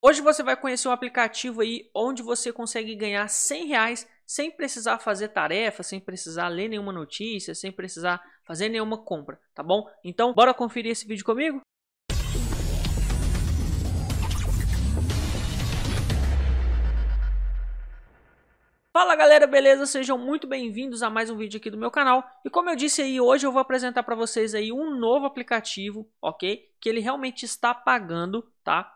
Hoje você vai conhecer um aplicativo aí onde você consegue ganhar 100 reais sem precisar fazer tarefa, sem precisar ler nenhuma notícia, sem precisar fazer nenhuma compra, tá bom? Então, bora conferir esse vídeo comigo? Fala galera, beleza? Sejam muito bem-vindos a mais um vídeo aqui do meu canal. E como eu disse aí, hoje eu vou apresentar para vocês aí um novo aplicativo, ok? Que ele realmente está pagando, tá?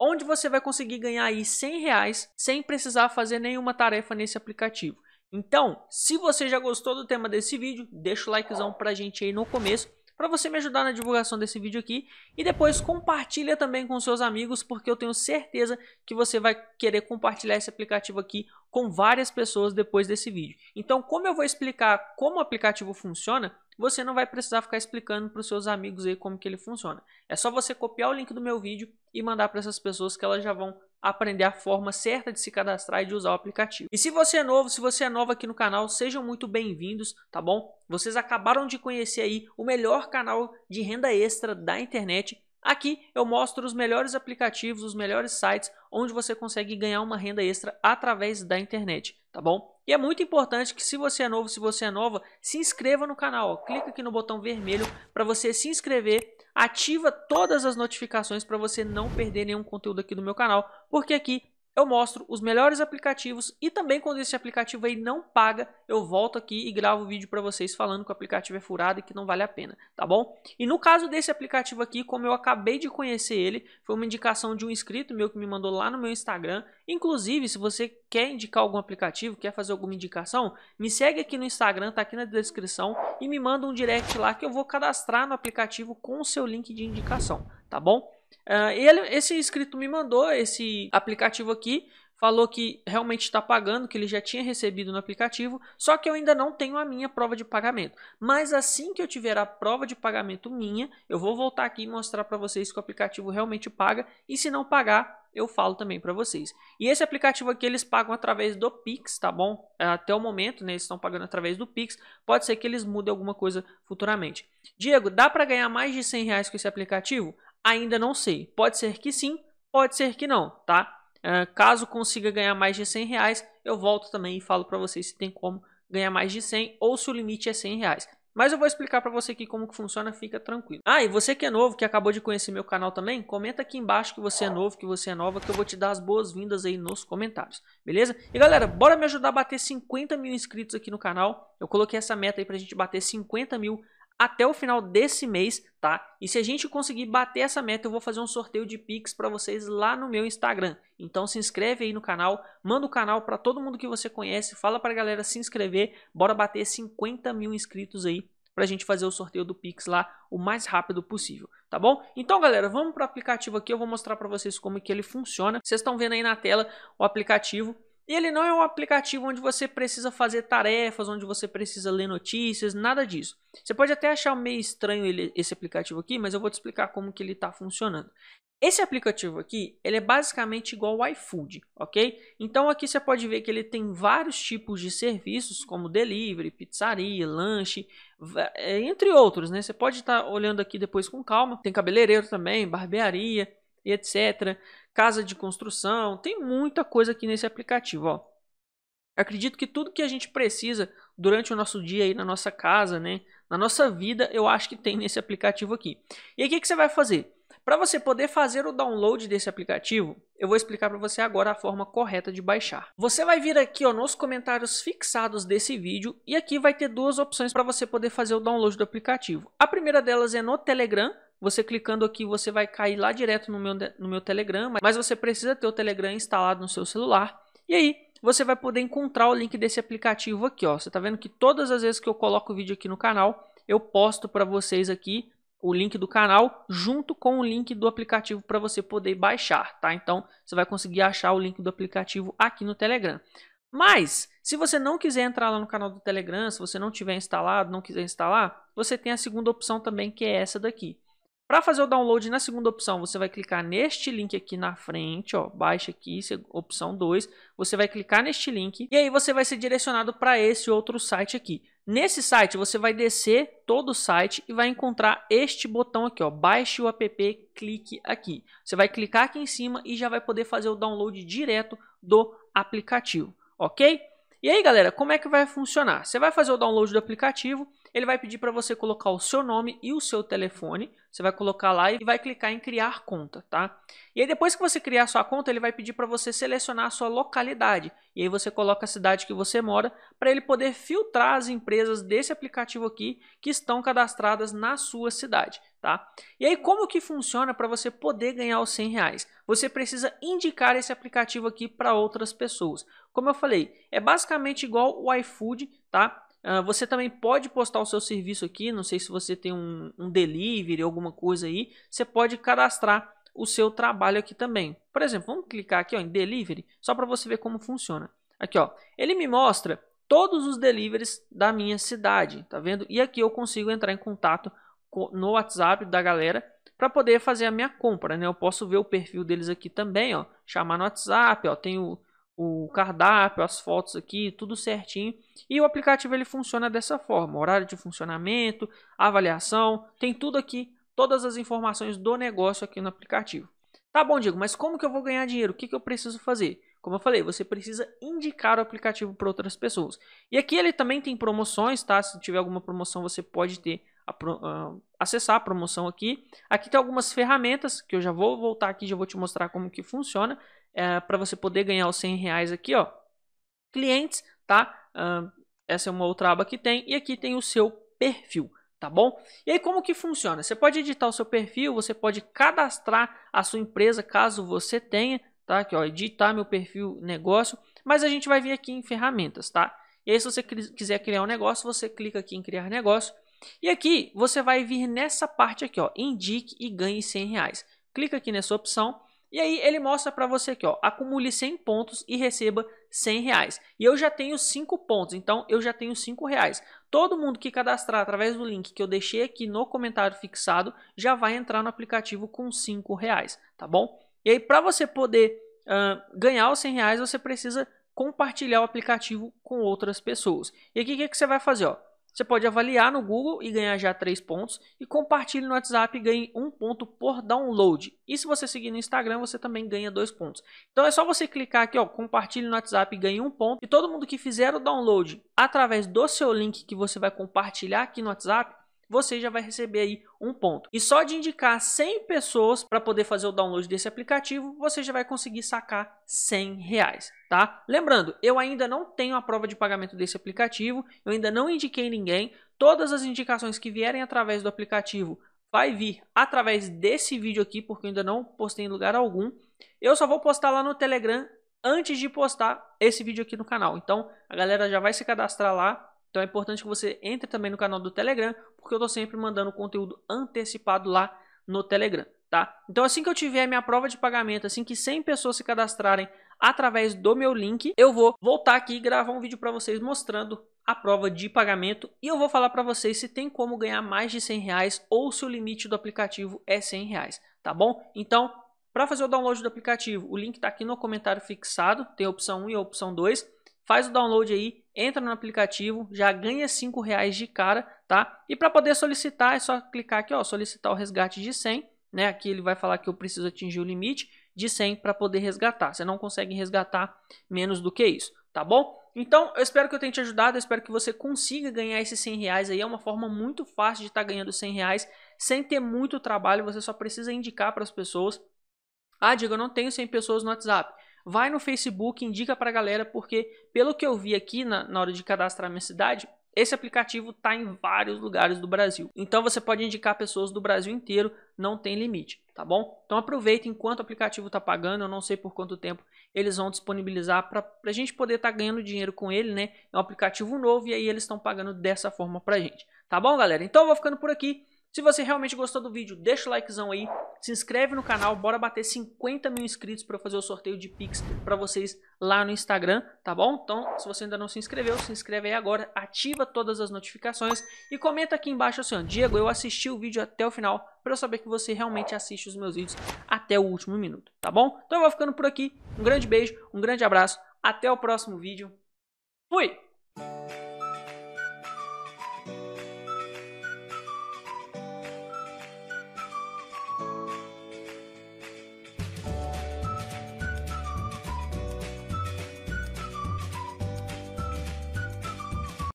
onde você vai conseguir ganhar aí 100 reais sem precisar fazer nenhuma tarefa nesse aplicativo. Então, se você já gostou do tema desse vídeo, deixa o likezão pra gente aí no começo para você me ajudar na divulgação desse vídeo aqui e depois compartilha também com seus amigos porque eu tenho certeza que você vai querer compartilhar esse aplicativo aqui com várias pessoas depois desse vídeo. Então, como eu vou explicar como o aplicativo funciona, você não vai precisar ficar explicando para os seus amigos aí como que ele funciona. É só você copiar o link do meu vídeo e mandar para essas pessoas que elas já vão aprender a forma certa de se cadastrar e de usar o aplicativo. E se você é novo, se você é novo aqui no canal, sejam muito bem-vindos, tá bom? Vocês acabaram de conhecer aí o melhor canal de renda extra da internet. Aqui eu mostro os melhores aplicativos, os melhores sites onde você consegue ganhar uma renda extra através da internet tá bom? E é muito importante que se você é novo, se você é nova, se inscreva no canal. Ó. Clica aqui no botão vermelho para você se inscrever. Ativa todas as notificações para você não perder nenhum conteúdo aqui do meu canal, porque aqui eu mostro os melhores aplicativos e também quando esse aplicativo aí não paga, eu volto aqui e gravo vídeo para vocês falando que o aplicativo é furado e que não vale a pena, tá bom? E no caso desse aplicativo aqui, como eu acabei de conhecer ele, foi uma indicação de um inscrito meu que me mandou lá no meu Instagram. Inclusive, se você quer indicar algum aplicativo, quer fazer alguma indicação, me segue aqui no Instagram, tá aqui na descrição e me manda um direct lá que eu vou cadastrar no aplicativo com o seu link de indicação, tá bom? Uh, ele, esse inscrito me mandou esse aplicativo aqui, falou que realmente está pagando, que ele já tinha recebido no aplicativo, só que eu ainda não tenho a minha prova de pagamento. Mas assim que eu tiver a prova de pagamento minha, eu vou voltar aqui e mostrar para vocês que o aplicativo realmente paga, e se não pagar, eu falo também para vocês. E esse aplicativo aqui eles pagam através do Pix, tá bom? É, até o momento, né, eles estão pagando através do Pix. Pode ser que eles mudem alguma coisa futuramente. Diego, dá para ganhar mais de 100 reais com esse aplicativo? Ainda não sei. Pode ser que sim, pode ser que não, tá? Uh, caso consiga ganhar mais de 100 reais, eu volto também e falo para vocês se tem como ganhar mais de 100 ou se o limite é 100 reais. Mas eu vou explicar para você aqui como que funciona, fica tranquilo. Ah, e você que é novo, que acabou de conhecer meu canal também, comenta aqui embaixo que você é novo, que você é nova, que eu vou te dar as boas-vindas aí nos comentários, beleza? E galera, bora me ajudar a bater 50 mil inscritos aqui no canal. Eu coloquei essa meta aí pra gente bater 50 mil até o final desse mês, tá? E se a gente conseguir bater essa meta, eu vou fazer um sorteio de Pix para vocês lá no meu Instagram. Então se inscreve aí no canal, manda o canal para todo mundo que você conhece, fala para a galera se inscrever, bora bater 50 mil inscritos aí para a gente fazer o sorteio do Pix lá o mais rápido possível, tá bom? Então, galera, vamos para o aplicativo aqui, eu vou mostrar para vocês como que ele funciona. Vocês estão vendo aí na tela o aplicativo, e ele não é um aplicativo onde você precisa fazer tarefas, onde você precisa ler notícias, nada disso. Você pode até achar meio estranho ele, esse aplicativo aqui, mas eu vou te explicar como que ele está funcionando. Esse aplicativo aqui, ele é basicamente igual ao iFood, ok? Então aqui você pode ver que ele tem vários tipos de serviços, como delivery, pizzaria, lanche, é, entre outros, né? Você pode estar tá olhando aqui depois com calma. Tem cabeleireiro também, barbearia, e etc. Casa de construção, tem muita coisa aqui nesse aplicativo, ó. Acredito que tudo que a gente precisa durante o nosso dia aí na nossa casa, né, na nossa vida, eu acho que tem nesse aplicativo aqui. E aí o que, que você vai fazer? Para você poder fazer o download desse aplicativo, eu vou explicar para você agora a forma correta de baixar. Você vai vir aqui ó, nos comentários fixados desse vídeo e aqui vai ter duas opções para você poder fazer o download do aplicativo. A primeira delas é no Telegram, você clicando aqui, você vai cair lá direto no meu, né, no meu Telegram, mas você precisa ter o Telegram instalado no seu celular. E aí, você vai poder encontrar o link desse aplicativo aqui, ó. Você tá vendo que todas as vezes que eu coloco o vídeo aqui no canal, eu posto para vocês aqui o link do canal junto com o link do aplicativo para você poder baixar, tá? Então, você vai conseguir achar o link do aplicativo aqui no Telegram. Mas, se você não quiser entrar lá no canal do Telegram, se você não tiver instalado, não quiser instalar, você tem a segunda opção também, que é essa daqui. Para fazer o download na segunda opção, você vai clicar neste link aqui na frente, ó, baixa aqui, opção 2, você vai clicar neste link e aí você vai ser direcionado para esse outro site aqui. Nesse site, você vai descer todo o site e vai encontrar este botão aqui, ó, baixe o app, clique aqui. Você vai clicar aqui em cima e já vai poder fazer o download direto do aplicativo, ok? E aí, galera, como é que vai funcionar? Você vai fazer o download do aplicativo, ele vai pedir para você colocar o seu nome e o seu telefone. Você vai colocar lá e vai clicar em criar conta, tá? E aí depois que você criar sua conta, ele vai pedir para você selecionar a sua localidade. E aí você coloca a cidade que você mora para ele poder filtrar as empresas desse aplicativo aqui que estão cadastradas na sua cidade, tá? E aí como que funciona para você poder ganhar os 100 reais? Você precisa indicar esse aplicativo aqui para outras pessoas. Como eu falei, é basicamente igual o iFood, tá? Ah, você também pode postar o seu serviço aqui. Não sei se você tem um, um delivery, alguma coisa aí. Você pode cadastrar o seu trabalho aqui também. Por exemplo, vamos clicar aqui ó, em delivery, só para você ver como funciona. Aqui, ó, ele me mostra todos os deliveries da minha cidade, tá vendo? E aqui eu consigo entrar em contato no WhatsApp da galera para poder fazer a minha compra, né? Eu posso ver o perfil deles aqui também, ó, chamar no WhatsApp, ó, tem o, o cardápio, as fotos aqui, tudo certinho. E o aplicativo ele funciona dessa forma: horário de funcionamento, avaliação, tem tudo aqui, todas as informações do negócio aqui no aplicativo. Tá bom, Diego, mas como que eu vou ganhar dinheiro? O que, que eu preciso fazer? Como eu falei, você precisa indicar o aplicativo para outras pessoas. E aqui ele também tem promoções, tá? Se tiver alguma promoção, você pode ter a uh, acessar a promoção aqui. Aqui tem algumas ferramentas que eu já vou voltar aqui, já vou te mostrar como que funciona é, para você poder ganhar os 100 reais aqui, ó. Clientes, tá? essa é uma outra aba que tem. E aqui tem o seu perfil tá bom? E aí como que funciona? Você pode editar o seu perfil, você pode cadastrar a sua empresa caso você tenha, tá? Aqui, ó, editar meu perfil negócio, mas a gente vai vir aqui em ferramentas, tá? E aí se você quiser criar um negócio, você clica aqui em criar negócio e aqui você vai vir nessa parte aqui, ó, indique e ganhe 100 reais. Clica aqui nessa opção e aí ele mostra para você aqui, ó, acumule 100 pontos e receba 100 reais. E eu já tenho 5 pontos, então eu já tenho 5 reais. Todo mundo que cadastrar através do link que eu deixei aqui no comentário fixado, já vai entrar no aplicativo com 5 reais, tá bom? E aí para você poder uh, ganhar os 100 reais, você precisa compartilhar o aplicativo com outras pessoas. E aqui o que, que você vai fazer, ó? Você pode avaliar no Google e ganhar já 3 pontos. E compartilhe no WhatsApp e ganhe 1 ponto por download. E se você seguir no Instagram, você também ganha 2 pontos. Então é só você clicar aqui, ó, compartilhe no WhatsApp e ganhe 1 ponto. E todo mundo que fizer o download através do seu link que você vai compartilhar aqui no WhatsApp, você já vai receber aí um ponto. E só de indicar 100 pessoas para poder fazer o download desse aplicativo, você já vai conseguir sacar 100 reais, tá? Lembrando, eu ainda não tenho a prova de pagamento desse aplicativo, eu ainda não indiquei ninguém. Todas as indicações que vierem através do aplicativo vai vir através desse vídeo aqui, porque eu ainda não postei em lugar algum. Eu só vou postar lá no Telegram antes de postar esse vídeo aqui no canal. Então, a galera já vai se cadastrar lá, então é importante que você entre também no canal do Telegram, porque eu estou sempre mandando conteúdo antecipado lá no Telegram, tá? Então assim que eu tiver minha prova de pagamento, assim que 100 pessoas se cadastrarem através do meu link, eu vou voltar aqui e gravar um vídeo para vocês mostrando a prova de pagamento e eu vou falar para vocês se tem como ganhar mais de 100 reais ou se o limite do aplicativo é 100 reais, tá bom? Então, para fazer o download do aplicativo, o link está aqui no comentário fixado, tem a opção 1 e a opção 2. Faz o download aí, entra no aplicativo, já ganha cinco reais de cara, tá? E para poder solicitar é só clicar aqui, ó, solicitar o resgate de 100, né? Aqui ele vai falar que eu preciso atingir o limite de 100 para poder resgatar. Você não consegue resgatar menos do que isso, tá bom? Então, eu espero que eu tenha te ajudado, eu espero que você consiga ganhar esses 100 reais aí, é uma forma muito fácil de estar tá ganhando 100 reais sem ter muito trabalho, você só precisa indicar para as pessoas. Ah, Diego, eu não tenho 100 pessoas no WhatsApp vai no Facebook, indica para a galera, porque pelo que eu vi aqui na, na hora de cadastrar minha cidade, esse aplicativo está em vários lugares do Brasil. Então você pode indicar pessoas do Brasil inteiro, não tem limite, tá bom? Então aproveita enquanto o aplicativo está pagando, eu não sei por quanto tempo eles vão disponibilizar para a gente poder estar tá ganhando dinheiro com ele, né? É um aplicativo novo e aí eles estão pagando dessa forma para a gente, tá bom, galera? Então eu vou ficando por aqui. Se você realmente gostou do vídeo, deixa o likezão aí, se inscreve no canal, bora bater 50 mil inscritos para fazer o sorteio de Pix para vocês lá no Instagram, tá bom? Então, se você ainda não se inscreveu, se inscreve aí agora, ativa todas as notificações e comenta aqui embaixo assim, ó, Diego, eu assisti o vídeo até o final para eu saber que você realmente assiste os meus vídeos até o último minuto, tá bom? Então eu vou ficando por aqui, um grande beijo, um grande abraço, até o próximo vídeo, fui!